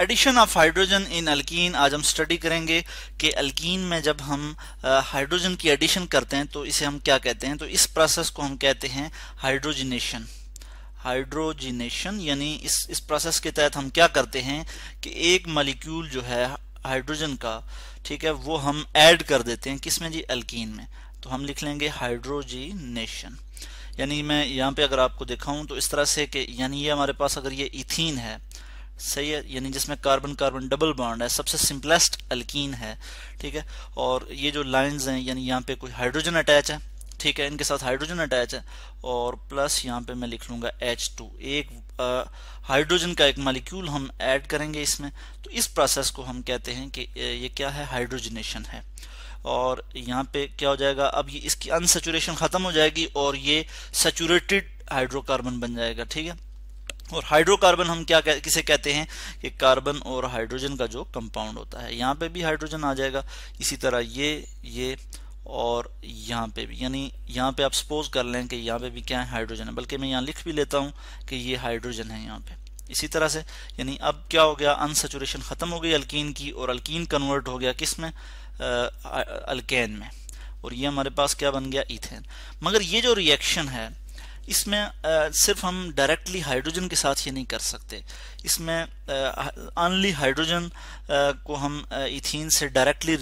addition of hydrogen in alkene आज हम study करेंगे कि अल्कीन में जब हम हाइड्रोजन की एडिशन करते हैं तो इसे हम क्या कहते हैं तो इस प्रोसेस को हम कहते हैं हाइड्रोजिनेशन हाइड्रोजिनेशन यानी इस इस प्रोसेस के तहत हम क्या करते हैं कि एक मलिक्यूल जो है हाइड्रोजन का ठीक है वो हम ऐड कर देते हैं किसमें जी अल्कीन में तो हम लिख लेंगे हाइड्रोजिनेशन यानी मैं यहाँ पे अगर आपको दिखाऊं तो इस तरह से कि यानी ये हमारे पास अगर ये इथीन है सही है यानी जिसमें कार्बन कार्बन डबल बॉन्ड है सबसे सिंपलेस्ट अल्कीन है ठीक है और ये जो लाइंस हैं यानी यहाँ पे कोई हाइड्रोजन अटैच है ठीक है इनके साथ हाइड्रोजन अटैच है और प्लस यहाँ पे मैं लिख लूँगा H2 एक हाइड्रोजन का एक मालिक्यूल हम ऐड करेंगे इसमें तो इस प्रोसेस को हम कहते हैं कि ये क्या है हाइड्रोजनेशन है और यहाँ पे क्या हो जाएगा अब ये इसकी अनसेचुरेशन ख़त्म हो जाएगी और ये सेचूरेटेड हाइड्रोकार्बन बन जाएगा ठीक है और हाइड्रोकार्बन हम क्या कह, किसे कहते हैं कि कार्बन और हाइड्रोजन का जो कंपाउंड होता है यहाँ पे भी हाइड्रोजन आ जाएगा इसी तरह ये ये और यहाँ पे भी यानी यहाँ पे आप सपोज कर लें कि यहाँ पे भी क्या है हाइड्रोजन है बल्कि मैं यहाँ लिख भी लेता हूँ कि ये हाइड्रोजन है यहाँ पे इसी तरह से यानी अब क्या हो गया अनसेचुरेशन ख़त्म हो गई अल्किन की और अल्किन कन्वर्ट हो गया किस में अल्केन में और ये हमारे पास क्या बन गया इथेन मगर ये जो रिएक्शन है इसमें सिर्फ हम डायरेक्टली हाइड्रोजन के साथ ये नहीं कर सकते इसमें ऑनली हाइड्रोजन को हम इथीन से डायरेक्टली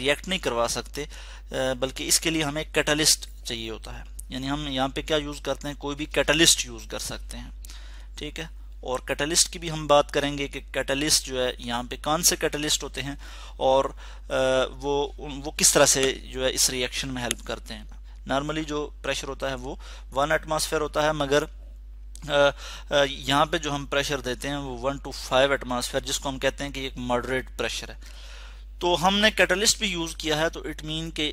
रिएक्ट नहीं करवा सकते बल्कि इसके लिए हमें कैटलिस्ट चाहिए होता है यानी हम यहाँ पे क्या यूज़ करते हैं कोई भी कैटलिस्ट यूज़ कर सकते हैं ठीक है और कैटलिस्ट की भी हम बात करेंगे कि कैटलिस्ट जो है यहाँ पे कौन से कैटलिस्ट होते हैं और वो वो किस तरह से जो है इस रिएक्शन में हेल्प करते हैं नॉर्मली जो प्रेशर होता है वो वन एटमॉस्फेयर होता है मगर यहाँ पे जो हम प्रेशर देते हैं वो वन टू फाइव एटमॉस्फेयर जिसको हम कहते हैं कि एक मॉडरेट प्रेशर है तो हमने कैटलिस्ट भी यूज़ किया है तो इट मीन के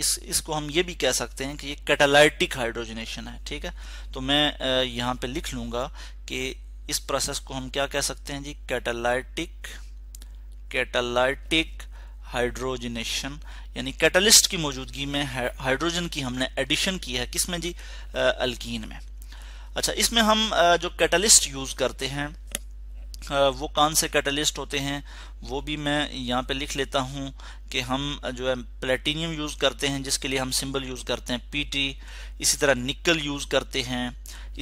इस इसको हम ये भी कह सकते हैं कि ये कैटालाइटिक हाइड्रोजनेशन है ठीक है तो मैं यहाँ पे लिख लूँगा कि इस प्रोसेस को हम क्या कह सकते हैं जी कैटालाइटिक कैटालाइटिक हाइड्रोजनेशन यानी कैटलिस्ट की मौजूदगी में हाइड्रोजन की हमने एडिशन की है किसमें जी अल्कीन में अच्छा इसमें हम जो कैटलिस्ट यूज करते हैं वो कौन से कैटलिस्ट होते हैं वो भी मैं यहाँ पे लिख लेता हूँ कि हम जो है प्लेटिनियम यूज़ करते हैं जिसके लिए हम सिंबल यूज़ करते हैं पीटी इसी तरह निकल यूज़ करते हैं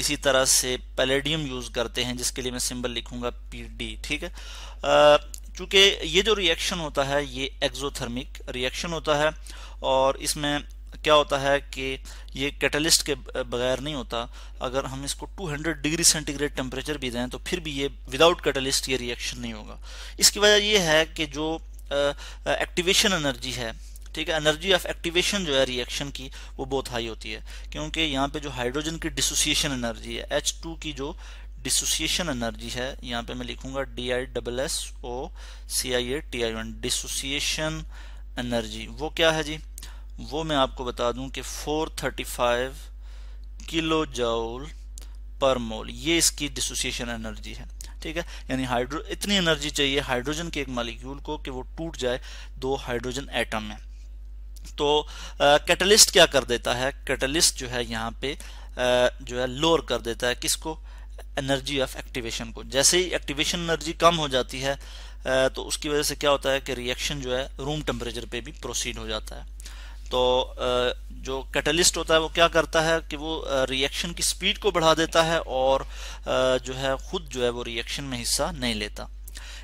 इसी तरह से पैलेडियम यूज़ करते हैं जिसके लिए मैं सिंबल लिखूँगा पीडी ठीक है चूंकि ये जो रिएक्शन होता है ये एक्जोथर्मिक रिएक्शन होता है और इसमें क्या होता है कि ये कैटलिस्ट के बगैर नहीं होता अगर हम इसको 200 डिग्री सेंटीग्रेड टेम्परेचर भी दें तो फिर भी ये विदाउट कैटलिस्ट ये रिएक्शन नहीं होगा इसकी वजह ये है कि जो एक्टिवेशन एनर्जी है ठीक है एनर्जी ऑफ एक्टिवेशन जो है रिएक्शन की वो बहुत हाई होती है क्योंकि यहाँ पे जो हाइड्रोजन की डिसोसिएशन एनर्जी है एच टू की जो डिसोसिएशन एनर्जी है यहाँ पे मैं लिखूंगा D I double S O C I A T I one dissociation energy वो क्या है जी वो मैं आपको बता दूं कि 435 किलो जाउल पर मोल ये इसकी डिसोसिएशन एनर्जी है ठीक है यानी हाइड्रो इतनी एनर्जी चाहिए हाइड्रोजन के एक मालिक्यूल को कि वो टूट जाए दो हाइड्रोजन एटम में तो कैटलिस्ट क्या कर देता है कैटलिस्ट जो है यहाँ पे आ, जो है लोअर कर देता है किसको एनर्जी ऑफ एक्टिवेशन को जैसे ही एक्टिवेशन एनर्जी कम हो जाती है तो उसकी वजह से क्या होता है कि रिएक्शन जो है रूम टेम्परेचर पे भी प्रोसीड हो जाता है तो जो कैटलिस्ट होता है वो क्या करता है कि वो रिएक्शन की स्पीड को बढ़ा देता है और जो है खुद जो है वो रिएक्शन में हिस्सा नहीं लेता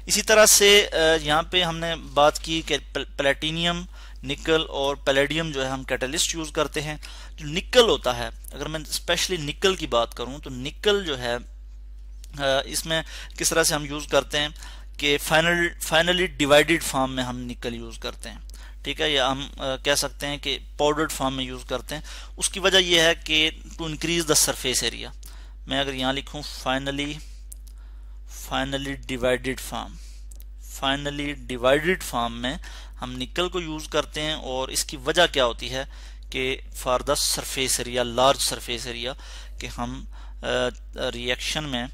इसी तरह से यहाँ पे हमने बात की कि प्लेटिनियम निकल और पैलेडियम जो है हम कैटलिस्ट यूज़ करते हैं जो निकल होता है अगर मैं स्पेशली निकल की बात करूँ तो निकल जो है इसमें किस तरह से हम यूज़ करते हैं कि फाइनल फाइनली डिवाइडेड फॉर्म में हम निकल यूज़ करते हैं ठीक है या हम कह सकते हैं कि पाउडर्ड फॉर्म में यूज़ करते हैं उसकी वजह यह है कि to increase the surface area मैं अगर यहाँ लिखूँ finely finely divided form finely divided form में हम निकल को यूज़ करते हैं और इसकी वजह क्या होती है कि for the surface area large surface area कि हम रिएक्शन में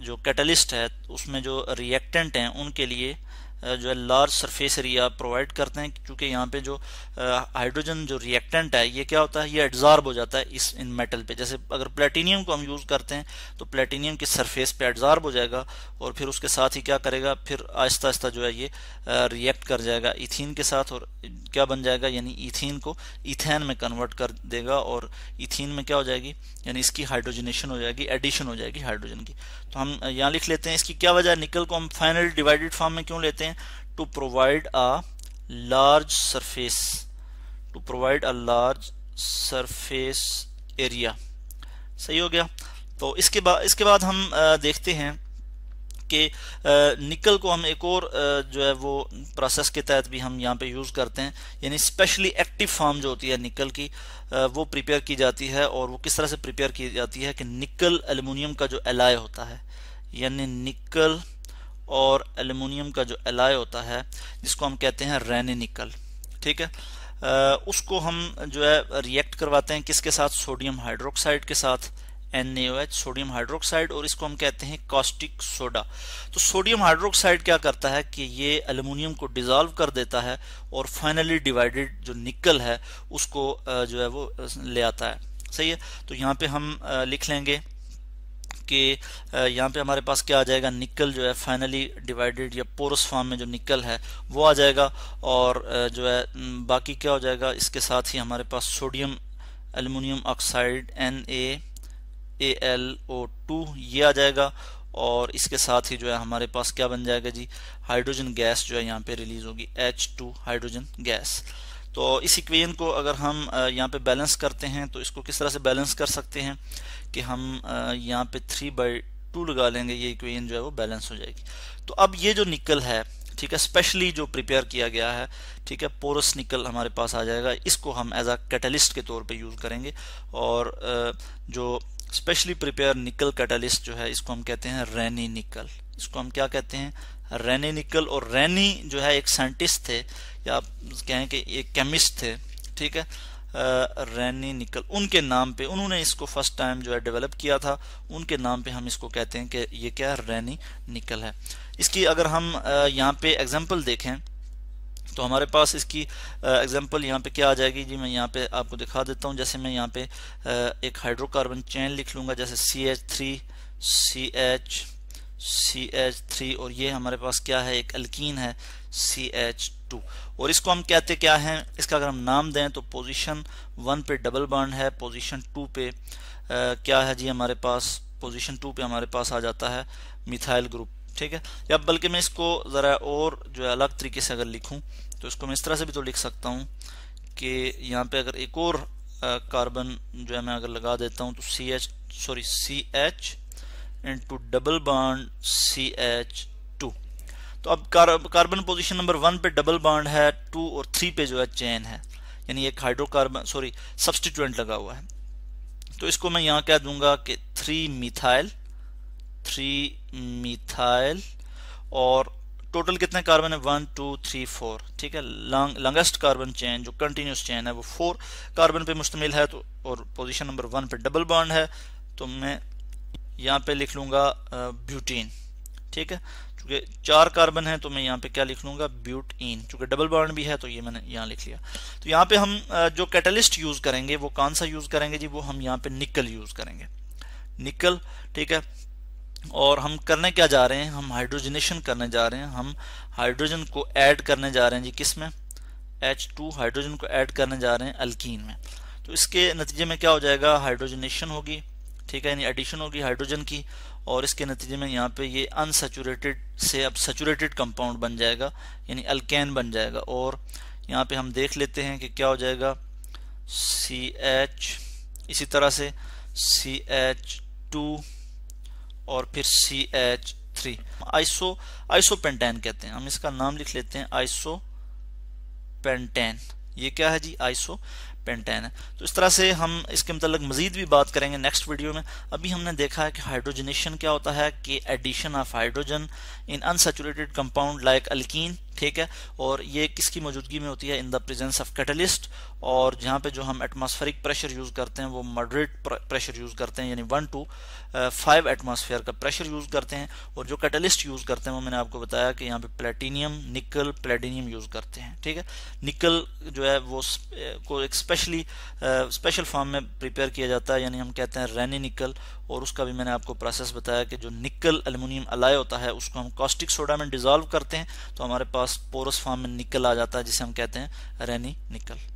जो कैटलिस्ट है उसमें जो रिएक्टेंट हैं उनके लिए जो है लार्ज सरफेस एरिया प्रोवाइड करते हैं क्योंकि यहाँ पे जो हाइड्रोजन जो रिएक्टेंट है ये क्या होता है ये एडजार्ब हो जाता है इस इन मेटल पे जैसे अगर प्लेटिनियम को हम यूज़ करते हैं तो प्लेटिनियम के सरफेस पे एडजार्ब हो जाएगा और फिर उसके साथ ही क्या करेगा फिर आहिस्ता आहिस्ता जो है ये रिएक्ट कर जाएगा इथिन के साथ और क्या बन जाएगा यानी इथिन को इथेन में कन्वर्ट कर देगा और इथिन में क्या हो जाएगी यानी इसकी हाइड्रोजनेशन हो जाएगी एडिशन हो जाएगी हाइड्रोजन की तो हम यहाँ लिख लेते हैं इसकी क्या वजह निकल को हम फाइनल डिवाइडेड फॉर्म में क्यों लेते हैं to provide a large surface to provide a large surface area सही हो गया तो इसके बाद इसके बाद हम देखते हैं के निकल को हम एक और जो है वो प्रोसेस के तहत भी हम यहाँ पे यूज़ करते हैं यानी स्पेशली एक्टिव फॉर्म जो होती है निकल की वो प्रिपेयर की जाती है और वो किस तरह से प्रिपेयर की जाती है कि निकल एलुमिनियम का जो एलाय होता है यानी निकल और एलुमिनियम का जो एलाय होता है जिसको हम कहते हैं रैने निकल ठीक है उसको हम जो है रिएक्ट करवाते हैं किसके साथ सोडियम हाइड्रोक्साइड के साथ एन सोडियम हाइड्रोक्साइड और इसको हम कहते हैं कॉस्टिक सोडा तो सोडियम हाइड्रोक्साइड क्या करता है कि ये एलुमिनियम को डिजॉल्व कर देता है और फाइनली डिवाइडेड जो निकल है उसको जो है वो ले आता है सही है तो यहाँ पे हम लिख लेंगे कि यहाँ पे हमारे पास क्या आ जाएगा निकल जो है फाइनली डिवाइडेड या पोरस फॉर्म में जो निकल है वो आ जाएगा और जो है बाकी क्या हो जाएगा इसके साथ ही हमारे पास sodium aluminium oxide N A L O two ये आ जाएगा और इसके साथ ही जो है हमारे पास क्या बन जाएगा जी हाइड्रोजन गैस जो है यहाँ पे रिलीज होगी एच टू हाइड्रोजन गैस तो इस इक्वेशन को अगर हम यहाँ पे बैलेंस करते हैं तो इसको किस तरह से बैलेंस कर सकते हैं कि हम यहाँ पे थ्री बाई टू लगा लेंगे ये इक्वेशन जो है वो बैलेंस हो जाएगी तो अब ये जो निकल है ठीक है स्पेशली जो प्रिपेयर किया गया है ठीक है पोरस निकल हमारे पास आ जाएगा इसको हम एज आ कैटलिस्ट के तौर पे यूज़ करेंगे और जो स्पेशली प्रिपेयर निकल कैटालिस्ट जो है इसको हम कहते हैं रेनी निकल इसको हम क्या कहते हैं रेनी निकल और रेनी जो है एक साइंटिस्ट थे या आप कहें कि एक केमिस्ट थे ठीक है रेनी निकल उनके नाम पे उन्होंने इसको फर्स्ट टाइम जो है डेवलप किया था उनके नाम पे हम इसको कहते हैं कि ये क्या रेनी निकल है इसकी अगर हम यहाँ पे एग्जाम्पल देखें तो हमारे पास इसकी एग्जांपल यहाँ पे क्या आ जाएगी जी मैं यहाँ पे आपको दिखा देता हूँ जैसे मैं यहाँ पे एक हाइड्रोकार्बन चैन लिख लूँगा जैसे C H three C H C H three और ये हमारे पास क्या है एक अल्किन है सी एच टू और इसको हम कहते क्या हैं इसका अगर हम नाम दें तो पोजिशन वन पे डबल बॉन्ड है पोजिशन टू पे आ, क्या है जी हमारे पास पोजिशन टू पे हमारे पास आ जाता है मिथाइल ग्रुप ठीक है या बल्कि मैं इसको ज़रा और जो है अलग तरीके से अगर लिखूँ तो इसको मैं इस तरह से भी तो लिख सकता हूँ कि यहाँ पे अगर एक और कार्बन जो है मैं अगर लगा देता हूँ तो C H sorry C H into double bond C H two तो अब कार्बन पोजिशन नंबर वन पे डबल बॉन्ड है टू और थ्री पे जो है चेन है यानी एक हाइड्रोकार्बन सॉरी सब्सटीट्यूएंट लगा हुआ है तो इसको मैं यहाँ कह दूंगा कि थ्री मिथाइल थ्री मिथाइल और टोटल कितने कार्बन है वन टू थ्री फोर ठीक है लॉन्ग लॉन्गेस्ट कार्बन चेन जो कंटिन्यूस चेन है वो फोर कार्बन पे मुश्तमिल है तो और पोजीशन नंबर वन पे डबल बॉन्ड है तो मैं यहाँ पे लिख लूँगा ब्यूटीन ठीक है चूँकि चार कार्बन है तो मैं यहाँ पे क्या लिख लूँगा ब्यूट इन डबल बॉन्ड भी है तो ये मैंने यहाँ लिख लिया तो यहाँ पे हम जो कैटलिस्ट यूज़ करेंगे वो कौन सा यूज़ करेंगे जी वो हम यहाँ पे निकल यूज़ करेंगे निकल ठीक है और हम करने क्या जा रहे हैं हम हाइड्रोजनेशन करने जा रहे हैं हम हाइड्रोजन को ऐड करने जा रहे हैं जी किस में एच टू हाइड्रोजन को ऐड करने जा रहे हैं अल्किन में तो इसके नतीजे में क्या हो जाएगा हाइड्रोजनेशन होगी ठीक है यानी एडिशन होगी हाइड्रोजन की और इसके नतीजे में यहाँ पे ये अनसेचुरेटेड से अब सेचूरेटेड कंपाउंड बन जाएगा यानी अल्कैन बन जाएगा और यहाँ पे हम देख लेते हैं कि क्या हो जाएगा सी एच इसी तरह से सी एच टू और फिर C H three iso iso pentane कहते हैं हम इसका नाम लिख लेते हैं आइसो पेंटेन ये क्या है जी आइसो पेंटेन है तो इस तरह से हम इसके मतलब मजीद भी बात करेंगे नेक्स्ट वीडियो में अभी हमने देखा है कि हाइड्रोजनेशन क्या होता है कि addition of hydrogen in unsaturated compound like alkene ठीक है और ये किसकी मौजूदगी में होती है in the presence of catalyst और जहाँ पे जो हम एटमॉस्फेरिक प्रेशर यूज़ करते हैं वो मॉडरेट प्रेशर यूज़ करते हैं यानी वन टू फाइव एटमॉस्फेयर का प्रेशर यूज़ करते हैं और जो कैटलिस्ट यूज़ करते हैं वो मैंने आपको बताया कि यहाँ पे प्लेटिनियम निकल प्लेटिनियम यूज़ करते हैं ठीक है निकल जो है वो को एक स्पेशली स्पेशल फॉर्म में प्रिपेयर किया जाता है यानी हम कहते हैं रेनी निकल और उसका भी मैंने आपको प्रोसेस बताया कि जो निकल एलमिनियम अलाय होता है उसको हम कॉस्टिक सोडा में डिज़ोल्व करते हैं तो हमारे पास पोरस फॉर्म में निकल आ जाता है जिसे हम कहते हैं रैनी निकल